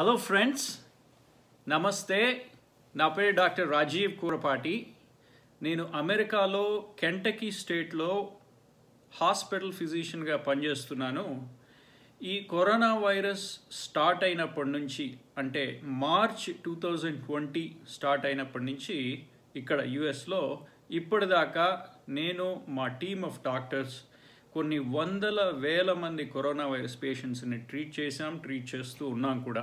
Hello friends నమస్తే నా పేరు డాక్టర్ రాజీవ్ కూరపాటి నేను అమెరికాలో కెంటకీ స్టేట్లో హాస్పిటల్ ఫిజిషియన్గా పనిచేస్తున్నాను ఈ కరోనా వైరస్ స్టార్ట్ అయినప్పటి నుంచి అంటే March two thousand twenty start అయినప్పటి నుంచి ఇక్కడ యుఎస్లో ఇప్పటిదాకా నేను మా టీమ్ ఆఫ్ డాక్టర్స్ కొన్ని వందల వేల మంది కరోనా వైరస్ పేషెంట్స్ని ట్రీట్ చేసాం ట్రీట్ చేస్తూ ఉన్నాం కూడా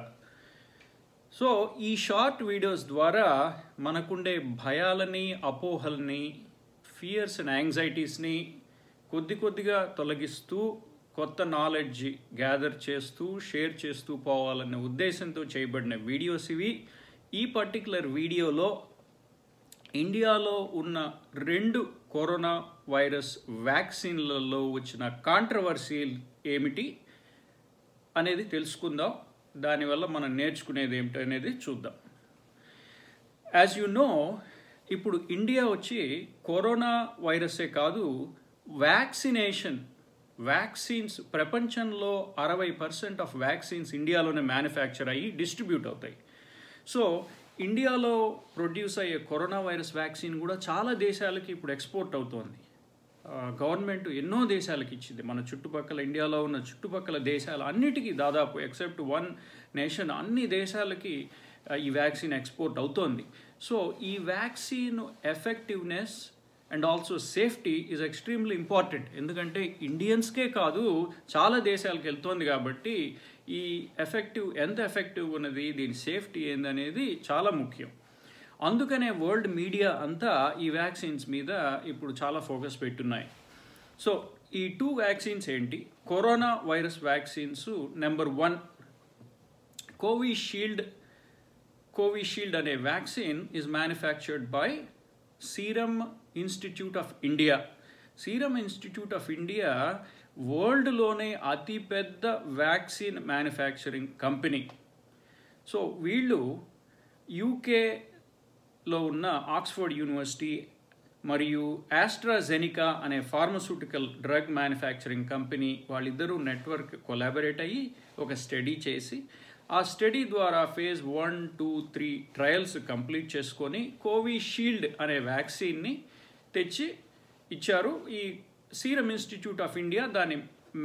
సో ఈ షార్ట్ వీడియోస్ ద్వారా మనకుండే భయాలని అపోహల్ని ఫియర్స్ అండ్ యాంగ్జైటీస్ని కొద్ది కొద్దిగా తొలగిస్తూ కొత్త నాలెడ్జ్ గ్యాదర్ చేస్తూ షేర్ చేస్తూ పోవాలనే ఉద్దేశంతో చేయబడిన వీడియోస్ ఇవి ఈ పర్టికులర్ వీడియోలో ఇండియాలో ఉన్న రెండు కరోనా వైరస్ వ్యాక్సిన్లలో వచ్చిన కాంట్రవర్సీ ఏమిటి అనేది తెలుసుకుందాం దానివల్ల మనం నేర్చుకునేది ఏమిటనేది చూద్దాం యాజ్ యు నో ఇప్పుడు ఇండియా వచ్చి కరోనా వైరసే కాదు వ్యాక్సినేషన్ వ్యాక్సిన్స్ ప్రపంచంలో అరవై పర్సెంట్ ఆఫ్ వ్యాక్సిన్స్ ఇండియాలోనే మ్యానుఫ్యాక్చర్ అయ్యి డిస్ట్రిబ్యూట్ అవుతాయి సో ఇండియాలో ప్రొడ్యూస్ అయ్యే కరోనా వైరస్ వ్యాక్సిన్ కూడా చాలా దేశాలకి ఇప్పుడు ఎక్స్పోర్ట్ అవుతోంది గవర్నమెంట్ ఎన్నో దేశాలకు ఇచ్చింది మన చుట్టుపక్కల ఇండియాలో ఉన్న చుట్టుపక్కల దేశాలు అన్నిటికీ దాదాపు ఎక్సెప్ట్ వన్ నేషన్ అన్ని దేశాలకి ఈ వ్యాక్సిన్ ఎక్స్పోర్ట్ అవుతోంది సో ఈ vaccine effectiveness and also safety is extremely important ఎందుకంటే ఇండియన్స్కే కాదు చాలా దేశాలకు వెళ్తోంది కాబట్టి ఈ ఎఫెక్టివ్ ఎంత ఎఫెక్టివ్ ఉన్నది దీని సేఫ్టీ ఏందనేది చాలా ముఖ్యం అందుకనే వరల్డ్ మీడియా అంతా ఈ వ్యాక్సిన్స్ మీద ఇప్పుడు చాలా ఫోకస్ పెట్టున్నాయి సో ఈ టూ వ్యాక్సిన్స్ ఏంటి corona virus vaccines number one Covishield Covishield అనే vaccine is manufactured by Serum Institute of India Serum Institute of India వరల్డ్లోనే అతిపెద్ద వ్యాక్సిన్ మ్యానుఫ్యాక్చరింగ్ కంపెనీ సో వీళ్ళు యూకే లో ఉన్న ఆక్స్ఫర్డ్ యూనివర్సిటీ మరియు ఆస్ట్రాజెనికా అనే ఫార్మస్యూటికల్ డ్రగ్ మ్యానుఫ్యాక్చరింగ్ కంపెనీ వాళ్ళిద్దరూ network collaborate అయ్యి ఒక స్టడీ చేసి ఆ స్టడీ ద్వారా phase one two three trials complete చేసుకొని కోవిషీల్డ్ అనే వ్యాక్సిన్ని తెచ్చి ఇచ్చారు ఈ సీరం ఇన్స్టిట్యూట్ ఆఫ్ ఇండియా దాని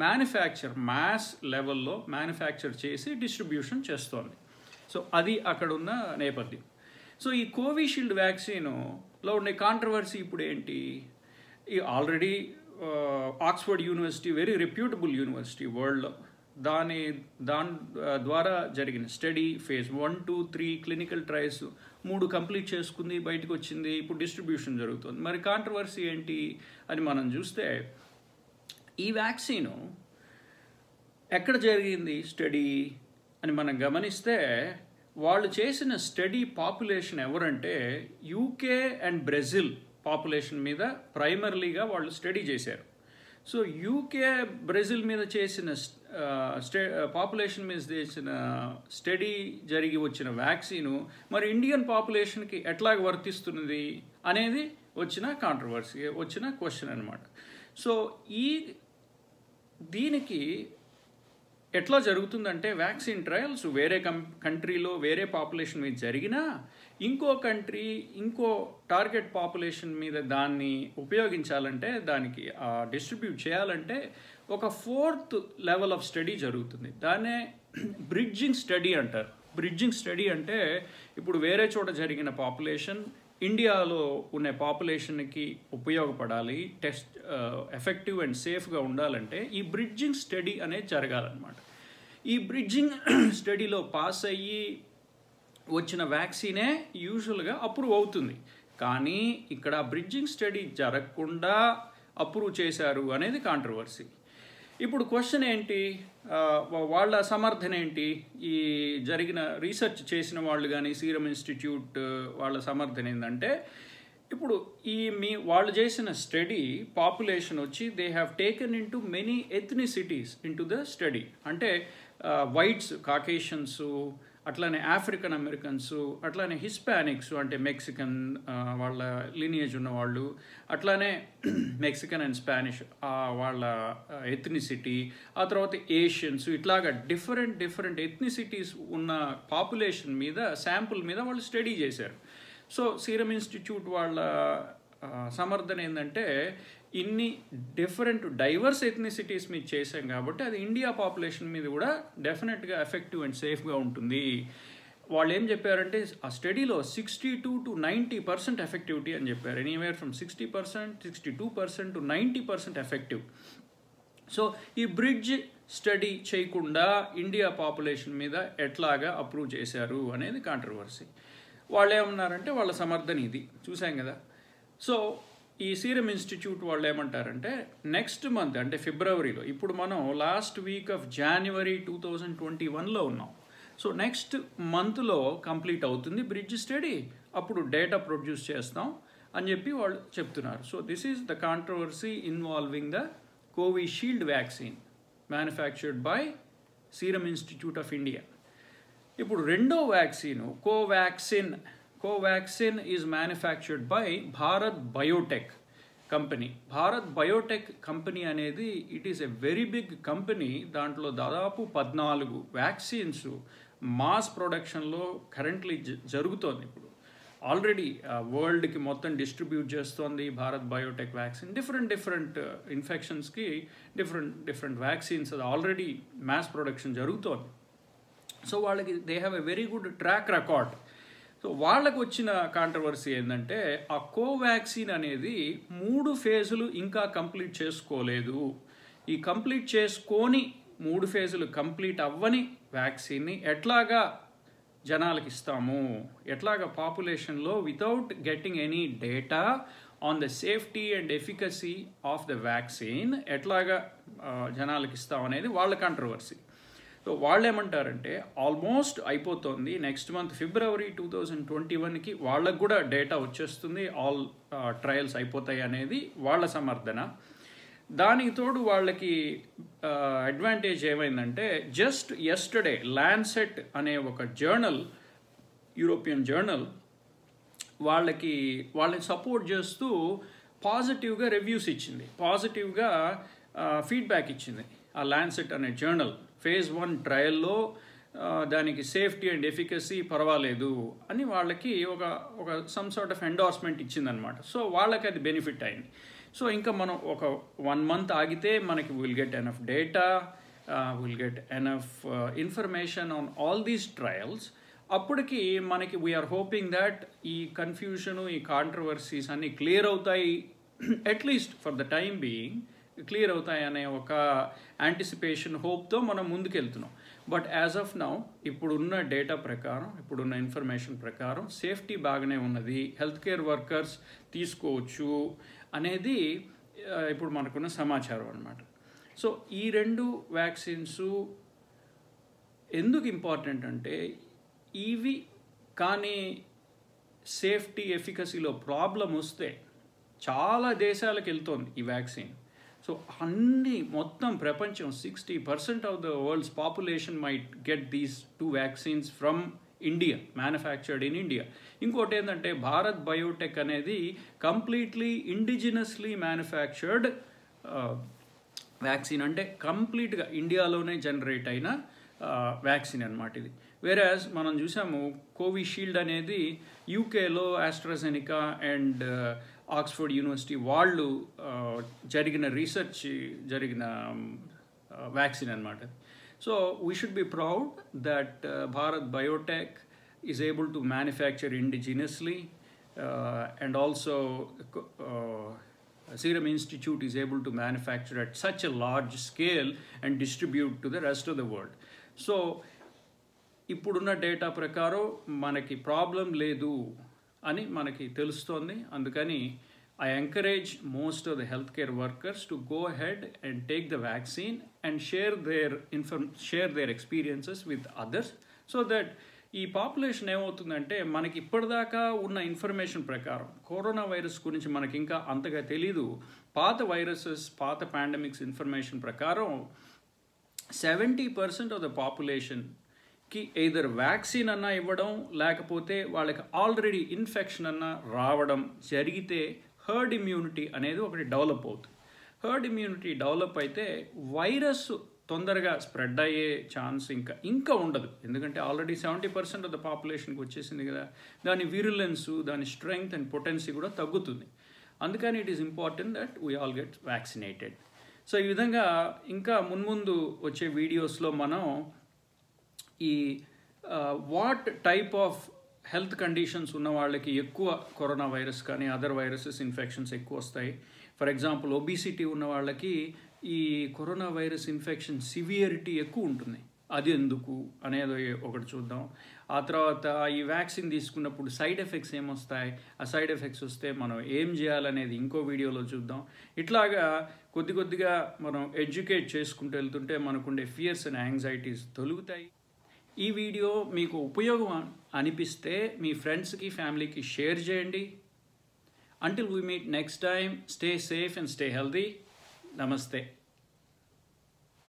మ్యానుఫ్యాక్చర్ మ్యాస్ లెవెల్లో మ్యానుఫ్యాక్చర్ చేసి డిస్ట్రిబ్యూషన్ చేస్తోంది సో అది అక్కడున్న నేపథ్యం సో ఈ కోవిషీల్డ్ వ్యాక్సిన్లో ఉండే కాంట్రవర్సీ ఇప్పుడు ఏంటి ఈ already Oxford university very reputable university వరల్డ్లో దాని దాని ద్వారా జరిగిన study phase one two three clinical trials మూడు కంప్లీట్ చేసుకుంది బయటకు వచ్చింది ఇప్పుడు డిస్ట్రిబ్యూషన్ జరుగుతుంది మరి కాంట్రవర్సీ ఏంటి అని మనం చూస్తే ఈ వ్యాక్సిన్ ఎక్కడ జరిగింది స్టడీ అని మనం గమనిస్తే వాళ్ళు చేసిన స్టడీ పాపులేషన్ ఎవరంటే యూకే అండ్ బ్రెజిల్ పాపులేషన్ మీద ప్రైమర్లీగా వాళ్ళు స్టడీ చేశారు సో యూకే బ్రెజిల్ మీద చేసిన స్టే పాపులేషన్ మీద చేసిన స్టడీ జరిగి వచ్చిన వ్యాక్సిను మరి ఇండియన్ పాపులేషన్కి ఎట్లా వర్తిస్తున్నది అనేది వచ్చిన కాంట్రవర్సీ వచ్చిన క్వశ్చన్ అనమాట సో ఈ దీనికి ఎట్లా జరుగుతుందంటే వ్యాక్సిన్ ట్రయల్స్ వేరే కం కంట్రీలో వేరే పాపులేషన్ మీద జరిగినా ఇంకో కంట్రీ ఇంకో టార్గెట్ పాపులేషన్ మీద దాన్ని ఉపయోగించాలంటే దానికి డిస్ట్రిబ్యూట్ చేయాలంటే ఒక ఫోర్త్ లెవెల్ ఆఫ్ స్టడీ జరుగుతుంది దాన్నే బ్రిడ్జింగ్ స్టడీ అంటారు బ్రిడ్జింగ్ స్టడీ అంటే ఇప్పుడు వేరే చోట జరిగిన పాపులేషన్ ఇండియాలో ఉన్న పాపులేషన్కి ఉపయోగపడాలి టెస్ట్ ఎఫెక్టివ్ అండ్ సేఫ్గా ఉండాలంటే ఈ బ్రిడ్జింగ్ స్టడీ అనేది జరగాలన్నమాట ఈ బ్రిడ్జింగ్ స్టడీలో పాస్ అయ్యి వచ్చిన వ్యాక్సినే యూజువల్గా అప్రూవ్ అవుతుంది కానీ ఇక్కడ బ్రిడ్జింగ్ స్టడీ జరగకుండా అప్రూవ్ చేశారు అనేది కాంట్రవర్సీ ఇప్పుడు క్వశ్చన్ ఏంటి వాళ్ళ సమర్థన ఏంటి ఈ జరిగిన రీసెర్చ్ చేసిన వాళ్ళు కానీ సీరం ఇన్స్టిట్యూట్ వాళ్ళ సమర్థన ఏంటంటే ఇప్పుడు ఈ మీ వాళ్ళు చేసిన స్టడీ పాపులేషన్ వచ్చి they have taken into many ethnicities into the study అంటే వైట్స్ కాకేషన్సు అట్లానే ఆఫ్రికన్ అమెరికన్స్ అట్లానే హిస్పానిక్స్ అంటే మెక్సికన్ వాళ్ళ లీనియేజ్ ఉన్నవాళ్ళు అట్లానే మెక్సికన్ అండ్ స్పానిష్ వాళ్ళ ఎథ్నిసిటీ ఆ తర్వాత ఏషియన్స్ ఇట్లాగా డిఫరెంట్ డిఫరెంట్ ఎథ్నిసిటీస్ ఉన్న పాపులేషన్ మీద శాంపుల్ మీద వాళ్ళు స్టడీ చేశారు సో సీరం ఇన్స్టిట్యూట్ వాళ్ళ సమర్థన ఏంటంటే ఇన్ని డిఫరెంట్ డైవర్స్ ఎథ్నిసిటీస్ మీద చేసాం కాబట్టి అది ఇండియా పాపులేషన్ మీద కూడా డెఫినెట్గా ఎఫెక్టివ్ అండ్ సేఫ్గా ఉంటుంది వాళ్ళు ఏం చెప్పారంటే ఆ స్టడీలో sixty two to ninety percent effectivity అని చెప్పారు anywhere from sixty percent sixty two percent to ninety percent effective so ఈ బ్రిడ్జ్ స్టడీ చేయకుండా ఇండియా పాపులేషన్ మీద ఎట్లాగా అప్రూవ్ చేశారు అనేది కాంట్రవర్సీ వాళ్ళు ఏమన్నారంటే వాళ్ళ సమర్థన ఇది చూసాం కదా సో ఈ సీరం ఇన్స్టిట్యూట్ వాళ్ళు ఏమంటారంటే నెక్స్ట్ మంత్ అంటే ఫిబ్రవరిలో ఇప్పుడు మనం last week of January two thousand twenty వన్లో ఉన్నాం సో నెక్స్ట్ మంత్లో కంప్లీట్ అవుతుంది బ్రిడ్జ్ స్టడీ అప్పుడు డేటా ప్రొడ్యూస్ చేస్తాం అని చెప్పి వాళ్ళు చెప్తున్నారు so this is the controversy involving the Covishield vaccine manufactured by serum institute of India ఇప్పుడు రెండో vaccine Covaxin Covaxin is manufactured by Bharat biotech company Bharat biotech company అనేది it is a very big company దాంట్లో దాదాపు పద్నాలుగు vaccines mass ప్రొడక్షన్లో currently జరుగుతోంది ఇప్పుడు already వరల్డ్కి మొత్తం డిస్ట్రిబ్యూట్ చేస్తోంది Bharat biotech vaccine different different ఇన్ఫెక్షన్స్కి డిఫరెంట్ డిఫరెంట్ వ్యాక్సిన్స్ అది ఆల్రెడీ మ్యాస్ ప్రొడక్షన్ జరుగుతోంది సో వాళ్ళకి they have a very good track record so వాళ్ళకు వచ్చిన కాంట్రవర్సీ ఏంటంటే ఆ కోవాక్సిన్ అనేది మూడు ఫేజులు ఇంకా కంప్లీట్ చేసుకోలేదు ఈ కంప్లీట్ చేసుకొని మూడు ఫేజులు కంప్లీట్ అవ్వని వ్యాక్సిన్ని ఎట్లాగా జనాలకి ఇస్తాము ఎట్లాగా పాపులేషన్లో without getting any data on the safety and efficacy of the vaccine ఎట్లాగా జనాలకి ఇస్తాం అనేది వాళ్ళ కాంట్రవర్సీ సో వాళ్ళు ఏమంటారంటే ఆల్మోస్ట్ అయిపోతుంది next month February two thousand twenty వన్కి వాళ్ళకు కూడా డేటా వచ్చేస్తుంది ఆల్ ట్రయల్స్ అయిపోతాయి అనేది వాళ్ళ సమర్థన దానికి తోడు వాళ్ళకి అడ్వాంటేజ్ ఏమైందంటే జస్ట్ ఎస్టర్డే ల్యాండ్సెట్ అనే ఒక జర్నల్ యూరోపియన్ జర్నల్ వాళ్ళకి వాళ్ళని సపోర్ట్ చేస్తూ పాజిటివ్గా రివ్యూస్ ఇచ్చింది పాజిటివ్గా ఫీడ్బ్యాక్ ఇచ్చింది ఆ ల్యాండ్సెట్ అనే జర్నల్ ఫేజ్ వన్ ట్రయల్లో దానికి సేఫ్టీ అండ్ ఎఫికసీ పర్వాలేదు అని వాళ్ళకి ఒక ఒక సమ్ సార్ట్ ఆఫ్ ఎండార్స్మెంట్ ఇచ్చిందనమాట సో వాళ్ళకి అది బెనిఫిట్ అయింది సో ఇంకా మనం ఒక వన్ మంత్ ఆగితే మనకి will get enough data will get enough information on all these trials అప్పటికి మనకి వీఆర్ హోపింగ్ దట్ ఈ కన్ఫ్యూషను ఈ కాంట్రవర్సీస్ అన్నీ క్లియర్ అవుతాయి at least for the time being clear అవుతాయనే ఒక యాంటిసిపేషన్ హోప్తో మనం ముందుకెళ్తున్నాం బట్ యాజ్ ఆఫ్ నౌ ఇప్పుడున్న డేటా ప్రకారం ఇప్పుడున్న ఇన్ఫర్మేషన్ ప్రకారం సేఫ్టీ బాగానే ఉన్నది హెల్త్ కేర్ వర్కర్స్ తీసుకోవచ్చు అనేది ఇప్పుడు మనకున్న సమాచారం అనమాట సో ఈ రెండు వ్యాక్సిన్స్ ఎందుకు ఇంపార్టెంట్ అంటే ఇవి కానీ సేఫ్టీ ఎఫికసీలో ప్రాబ్లం వస్తే చాలా దేశాలకు వెళ్తోంది ఈ వ్యాక్సిన్ సో అన్ని మొత్తం ప్రపంచం sixty percent of the world's population might get these two vaccines from India manufactured in India ఇంకోటి ఏంటంటే భారత్ బయోటెక్ అనేది కంప్లీట్లీ ఇండిజినస్లీ మ్యానుఫ్యాక్చర్డ్ వ్యాక్సిన్ అంటే కంప్లీట్గా ఇండియాలోనే జనరేట్ అయిన వ్యాక్సిన్ అనమాట ఇది వేరే మనం చూసాము కోవిషీల్డ్ అనేది యూకేలో ఆస్ట్రాజెనికా అండ్ ఆక్స్ఫర్డ్ యూనివర్సిటీ వాళ్ళు జరిగిన రీసెర్చ్ జరిగిన వ్యాక్సిన్ అనమాట so we should be proud that Bharat biotech is able to manufacture indigenously and also Serum Institute is able to manufacture at such a large scale and distribute to the rest of the world. So ఇప్పుడున్న data ప్రకారం మనకి problem లేదు అని మనకి తెలుస్తోంది అందుకని I encourage most of the health care workers to go head and take the vaccine and share their inform share their experiences with others so that ఈ population ఏమవుతుందంటే మనకి ఇప్పటిదాకా ఉన్న ఇన్ఫర్మేషన్ ప్రకారం కరోనా వైరస్ గురించి మనకి ఇంకా అంతగా తెలీదు పాత వైరసెస్ పాత పాండమిక్స్ ఇన్ఫర్మేషన్ ప్రకారం seventy percent of the population కి ఎయిదర్ వ్యాక్సిన్ అన్నా ఇవ్వడం లేకపోతే వాళ్ళకి ఆల్రెడీ ఇన్ఫెక్షన్ అన్నా రావడం జరిగితే హర్డ్ ఇమ్యూనిటీ అనేది ఒకటి డెవలప్ అవుతుంది హర్డ్ ఇమ్యూనిటీ డెవలప్ అయితే వైరస్ తొందరగా స్ప్రెడ్ అయ్యే ఛాన్స్ ఇంకా ఇంకా ఉండదు ఎందుకంటే already seventy percent of the పాపులేషన్కి వచ్చేసింది కదా దాని విరులెన్స్ దాని స్ట్రెంగ్త్ అండ్ పొటెన్సీ కూడా తగ్గుతుంది అందుకని it is important that we all get vaccinated so ఈ విధంగా ఇంకా మున్ముందు వచ్చే వీడియోస్లో మనం ఈ what type of health conditions ఉన్న వాళ్ళకి ఎక్కువ కరోనా వైరస్ కానీ అదర్ వైరసెస్ ఇన్ఫెక్షన్స్ ఎక్కువ వస్తాయి ఫర్ ఎగ్జాంపుల్ ఒబిసిటీ ఉన్న వాళ్ళకి ఈ కరోనా వైరస్ ఇన్ఫెక్షన్ సివియరిటీ ఎక్కువ ఉంటుంది అది ఎందుకు అనేది ఒకటి చూద్దాం ఆ తర్వాత ఈ వ్యాక్సిన్ తీసుకున్నప్పుడు సైడ్ ఎఫెక్ట్స్ ఏమొస్తాయి ఆ సైడ్ ఎఫెక్ట్స్ వస్తే మనం ఏం చేయాలనేది ఇంకో వీడియోలో చూద్దాం ఇట్లాగా కొద్ది కొద్దిగా మనం ఎడ్యుకేట్ చేసుకుంటూ వెళ్తుంటే మనకుండే ఫియర్స్ అండ్ యాంగ్జైటీస్ తొలుగుతాయి ఈ వీడియో మీకు ఉపయోగం అనిపిస్తే మీ ఫ్రెండ్స్కి ఫ్యామిలీకి షేర్ చేయండి until we meet next time stay safe and stay healthy నమస్తే